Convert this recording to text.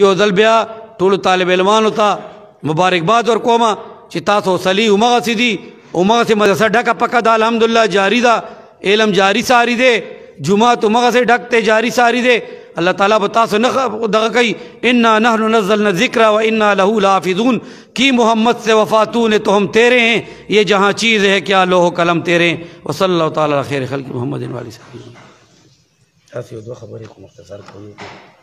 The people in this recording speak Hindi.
यो दलब्या टूल तालब इलमान होता मुबारकबाद और कौमा चितासो सली उमा सीधी उमा से मदरसा ढका पक्का दा अलहमदुल्ला जारी दा एलम जारी सारी दे जुमा तो उमा से ढकते जारी सारी दे अल्लाह ताला बतासो नई इन्ना नहन नजल न जिक्र व इन्ना लहू लाफिजून की मोहम्मद से वफातून तो हम तेरे हैं ये जहाँ चीज़ है क्या लोहो कलम तेरे हैं वसल तैर खल मोहम्मद ऐसी खबर है